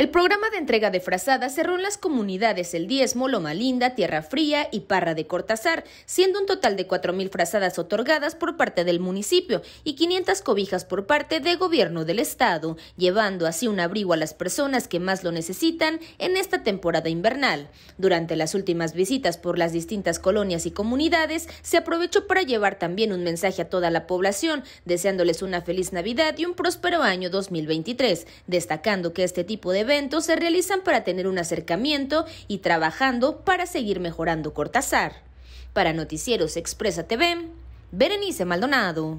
El programa de entrega de frazadas cerró en las comunidades El Diezmo, Loma Linda, Tierra Fría y Parra de Cortazar, siendo un total de 4.000 frazadas otorgadas por parte del municipio y 500 cobijas por parte del gobierno del estado, llevando así un abrigo a las personas que más lo necesitan en esta temporada invernal. Durante las últimas visitas por las distintas colonias y comunidades, se aprovechó para llevar también un mensaje a toda la población, deseándoles una feliz Navidad y un próspero año 2023, destacando que este tipo de se realizan para tener un acercamiento y trabajando para seguir mejorando Cortazar. Para Noticieros Expresa TV, Berenice Maldonado.